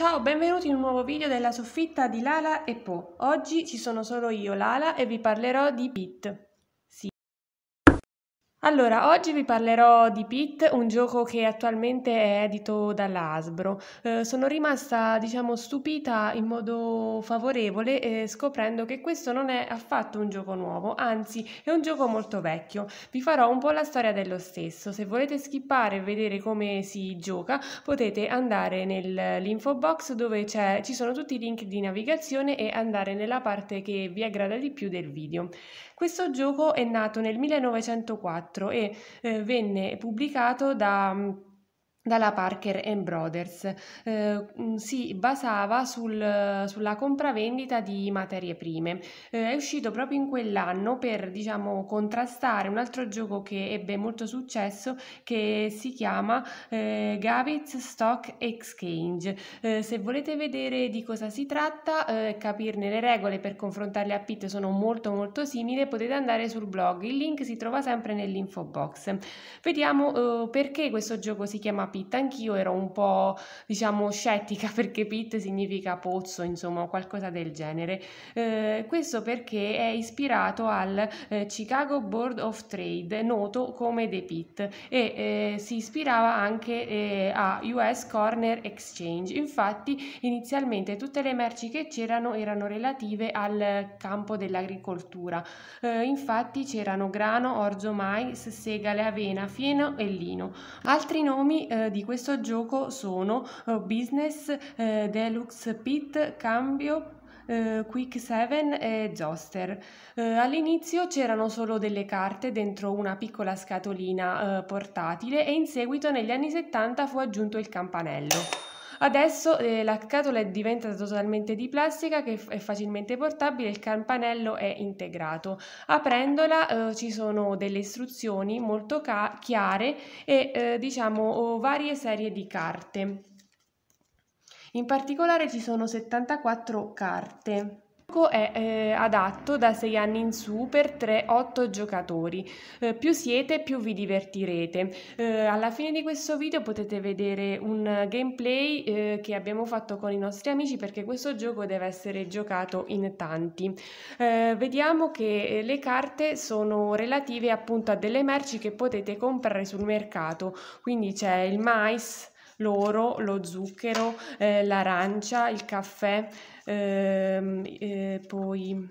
Ciao, benvenuti in un nuovo video della soffitta di Lala e Po. Oggi ci sono solo io, Lala, e vi parlerò di Pete. Allora, oggi vi parlerò di Pit, un gioco che attualmente è edito dall'Asbro. Eh, sono rimasta, diciamo, stupita in modo favorevole eh, scoprendo che questo non è affatto un gioco nuovo, anzi è un gioco molto vecchio. Vi farò un po' la storia dello stesso. Se volete skippare e vedere come si gioca, potete andare nell'info box dove ci sono tutti i link di navigazione e andare nella parte che vi aggrada di più del video. Questo gioco è nato nel 1904 e eh, venne pubblicato da dalla Parker Brothers. Eh, mm, si basava sul, sulla compravendita di materie prime. Eh, è uscito proprio in quell'anno per diciamo, contrastare un altro gioco che ebbe molto successo che si chiama eh, Gavit's Stock Exchange. Eh, se volete vedere di cosa si tratta e eh, capirne le regole per confrontarle a Pit sono molto molto simili, potete andare sul blog. Il link si trova sempre nell'info box. Vediamo eh, perché questo gioco si chiama Pit Pitt. Anch'io ero un po', diciamo, scettica perché Pitt significa pozzo, insomma, qualcosa del genere. Eh, questo perché è ispirato al eh, Chicago Board of Trade, noto come The Pitt, e eh, si ispirava anche eh, a US Corner Exchange. Infatti, inizialmente tutte le merci che c'erano erano relative al campo dell'agricoltura. Eh, infatti c'erano grano, orzo, mais, segale, avena, fieno e lino. Altri nomi eh, di questo gioco sono eh, Business, eh, Deluxe Pit, Cambio, eh, Quick 7 e Zoster. Eh, all'inizio c'erano solo delle carte dentro una piccola scatolina eh, portatile e in seguito negli anni 70 fu aggiunto il campanello. Adesso eh, la scatola è diventata totalmente di plastica che è facilmente portabile, il campanello è integrato. Aprendola eh, ci sono delle istruzioni molto chiare e eh, diciamo varie serie di carte. In particolare ci sono 74 carte gioco è eh, adatto da 6 anni in su per 3-8 giocatori. Eh, più siete, più vi divertirete. Eh, alla fine di questo video potete vedere un gameplay eh, che abbiamo fatto con i nostri amici perché questo gioco deve essere giocato in tanti. Eh, vediamo che eh, le carte sono relative appunto a delle merci che potete comprare sul mercato, quindi c'è il mais, l'oro, lo zucchero, eh, l'arancia, il caffè, ehm, eh, poi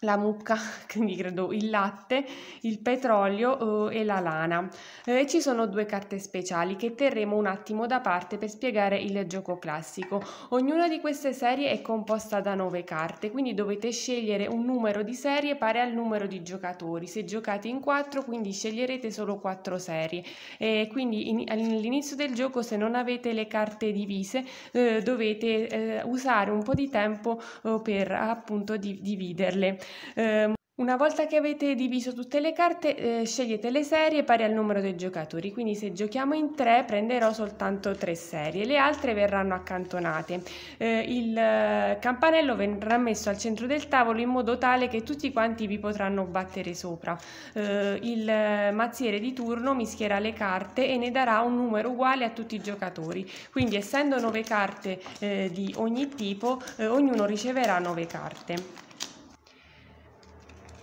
la mucca, quindi credo il latte, il petrolio eh, e la lana. Eh, ci sono due carte speciali che terremo un attimo da parte per spiegare il gioco classico. Ognuna di queste serie è composta da nove carte, quindi dovete scegliere un numero di serie pari al numero di giocatori. Se giocate in quattro, quindi sceglierete solo quattro serie. E quindi in, all'inizio del gioco, se non avete le carte divise, eh, dovete eh, usare un po' di tempo eh, per appunto di, dividerle. Eh, una volta che avete diviso tutte le carte, eh, scegliete le serie pari al numero dei giocatori, quindi se giochiamo in tre prenderò soltanto tre serie, le altre verranno accantonate. Eh, il eh, campanello verrà messo al centro del tavolo in modo tale che tutti quanti vi potranno battere sopra. Eh, il eh, mazziere di turno mischierà le carte e ne darà un numero uguale a tutti i giocatori, quindi essendo nove carte eh, di ogni tipo, ognuno riceverà nove carte.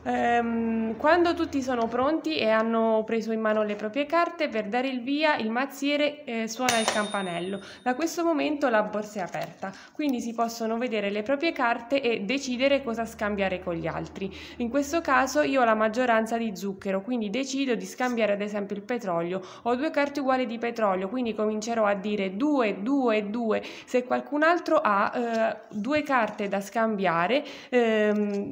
Ehm, quando tutti sono pronti e hanno preso in mano le proprie carte, per dare il via il mazziere eh, suona il campanello. Da questo momento la borsa è aperta, quindi si possono vedere le proprie carte e decidere cosa scambiare con gli altri. In questo caso io ho la maggioranza di zucchero, quindi decido di scambiare ad esempio il petrolio. Ho due carte uguali di petrolio, quindi comincerò a dire 2, 2, 2. Se qualcun altro ha eh, due carte da scambiare, ehm,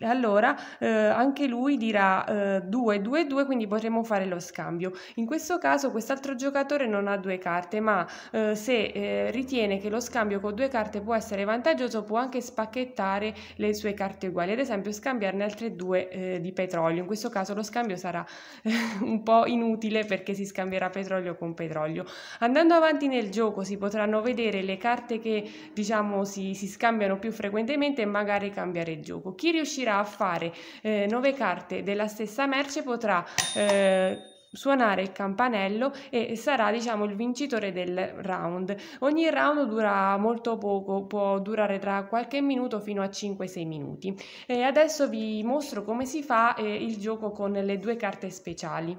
e allora eh, anche lui dirà eh, 2, 2, 2, quindi potremo fare lo scambio. In questo caso quest'altro giocatore non ha due carte, ma eh, se eh, ritiene che lo scambio con due carte può essere vantaggioso, può anche spacchettare le sue carte uguali, ad esempio scambiarne altre due eh, di petrolio. In questo caso lo scambio sarà un po' inutile perché si scambierà petrolio con petrolio. Andando avanti nel gioco si potranno vedere le carte che diciamo si, si scambiano più frequentemente e magari cambiare gioco. Chi riuscirà riuscirà a fare eh, nove carte della stessa merce potrà eh, suonare il campanello e sarà diciamo il vincitore del round. Ogni round dura molto poco, può durare tra qualche minuto fino a 5-6 minuti. E adesso vi mostro come si fa eh, il gioco con le due carte speciali.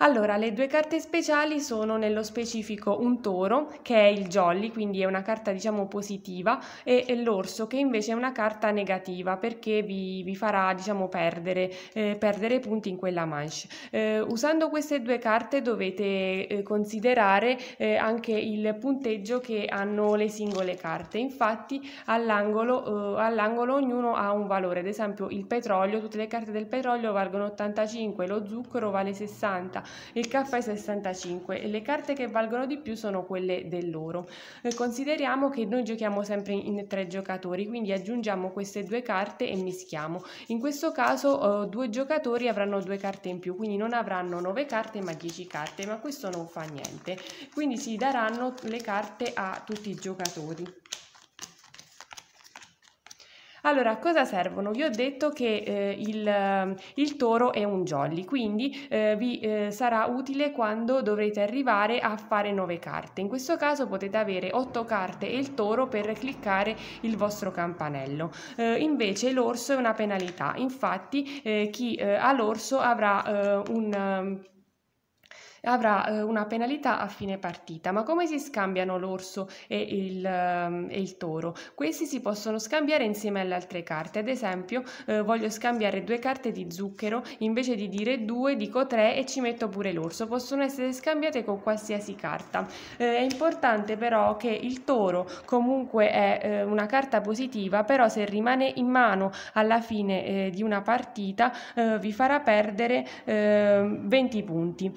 Allora, le due carte speciali sono nello specifico un toro, che è il jolly, quindi è una carta diciamo positiva, e, e l'orso, che invece è una carta negativa, perché vi, vi farà diciamo perdere, eh, perdere, punti in quella manche. Eh, usando queste due carte dovete eh, considerare eh, anche il punteggio che hanno le singole carte. Infatti all'angolo, eh, all'angolo ognuno ha un valore, ad esempio il petrolio, tutte le carte del petrolio valgono 85, lo zucchero vale 60, il K65 e le carte che valgono di più sono quelle dell'oro. Eh, consideriamo che noi giochiamo sempre in tre giocatori, quindi aggiungiamo queste due carte e mischiamo. In questo caso eh, due giocatori avranno due carte in più, quindi non avranno 9 carte ma 10 carte, ma questo non fa niente. Quindi si daranno le carte a tutti i giocatori. Allora, a cosa servono? Vi ho detto che eh, il, ehm, il, toro è un jolly, quindi eh, vi eh, sarà utile quando dovrete arrivare a fare nove carte. In questo caso potete avere otto carte e il toro per cliccare il vostro campanello. Eh, invece l'orso è una penalità, infatti eh, chi eh, ha l'orso avrà un ehm, avrà eh, una penalità a fine partita. Ma come si scambiano l'orso e il, eh, il, toro? Questi si possono scambiare insieme alle altre carte. Ad esempio, eh, voglio scambiare due carte di zucchero, invece di dire due dico tre e ci metto pure l'orso. Possono essere scambiate con qualsiasi carta. Eh, è importante però che il toro comunque è eh, una carta positiva, però se rimane in mano alla fine eh, di una partita vi farà perdere 20 ehm, punti.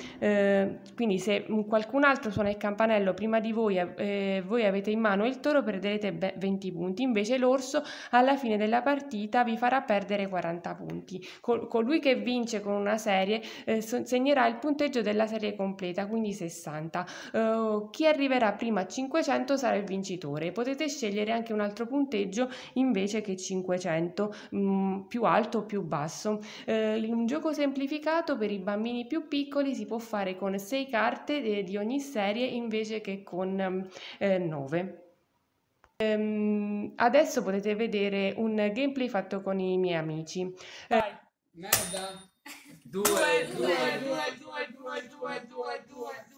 Eh, quindi se qualcun altro suona il campanello prima di voi, eh, voi avete in mano il toro, perderete 20 punti, invece l'orso alla fine della partita vi farà perdere 40 punti. Col colui che vince con una serie eh, segnerà il punteggio della serie completa, quindi 60. Eh, chi arriverà prima a 500 sarà il vincitore. Potete scegliere anche un altro punteggio invece che 500, mh, mm, più alto o più basso. Eh, in un gioco semplificato per i bambini più piccoli si può fare con sei carte eh, di ogni serie invece che con ehm, eh, nove. Um, adesso potete vedere un gameplay fatto con i miei amici. Dai, eh, merda! Due, due, due, due, due, 2, 2, 2, 2.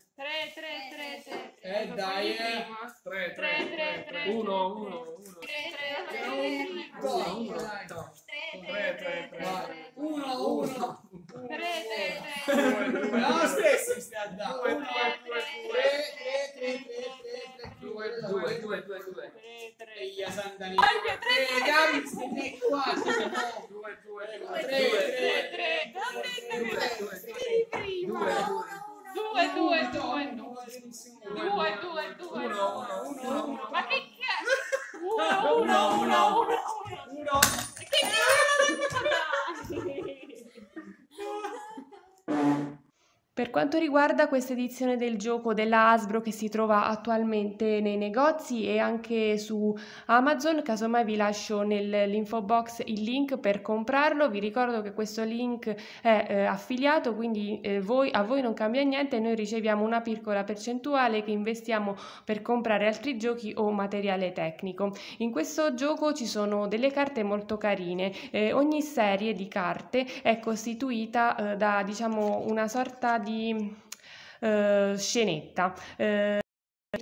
3, 3, 3, 3. Eh dai, 3, 3, 3, 1, 1, 1. 3, 3, 3, 1, 3, 3, 3, 1, 1. 3, 3, 3. No, stesso stai andando. 2, 2, 2, 3, 3, 3, 3, 3, 2, 2, 2, 2. Eia, Sant'Anita. quanto riguarda questa edizione del gioco della Asbro che si trova attualmente nei negozi e anche su Amazon, casomai vi lascio nell'info box il link per comprarlo, vi ricordo che questo link è eh, affiliato, quindi eh, voi, a voi non cambia niente, noi riceviamo una piccola percentuale che investiamo per comprare altri giochi o materiale tecnico. In questo gioco ci sono delle carte molto carine, eh, ogni serie di carte è costituita eh, da diciamo una sorta di eh, scenetta eh,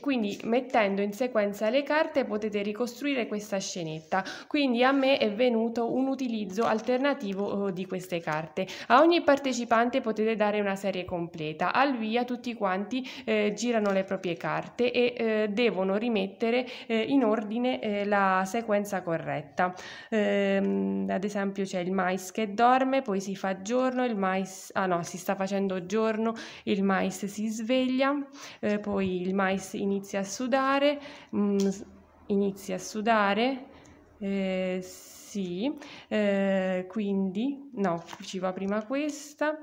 quindi mettendo in sequenza le carte potete ricostruire questa scenetta. Quindi a me è venuto un utilizzo alternativo oh, di queste carte. A ogni partecipante potete dare una serie completa. Al via tutti quanti eh, girano le proprie carte e eh, devono rimettere eh, in ordine eh, la sequenza corretta. Ehm, ad esempio c'è il mais che dorme, poi si fa giorno, il mais ah no, si sta facendo giorno, il mais si sveglia, eh, poi il mais inizia inizia a sudare, mh, mm, inizi a sudare, eh, sì, eh, quindi no, ci va prima questa,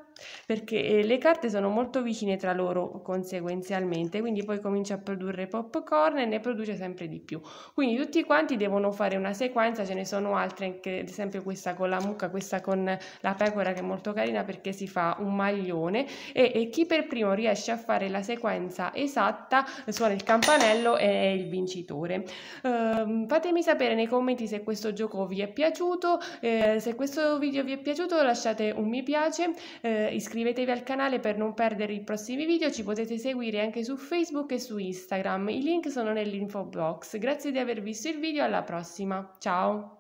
perché eh, le carte sono molto vicine tra loro conseguenzialmente, quindi poi comincia a produrre popcorn e ne produce sempre di più. Quindi tutti quanti devono fare una sequenza, ce ne sono altre, anche, ad esempio questa con la mucca, questa con la pecora che è molto carina perché si fa un maglione e, e chi per primo riesce a fare la sequenza esatta suona il campanello e è il vincitore. Uh, fatemi sapere nei commenti se questo gioco vi è piaciuto, eh, se questo video vi è piaciuto lasciate un mi piace, eh, iscrivetevi al canale per non perdere i prossimi video, ci potete seguire anche su Facebook e su Instagram, i link sono nell'info box. Grazie di aver visto il video, alla prossima, ciao!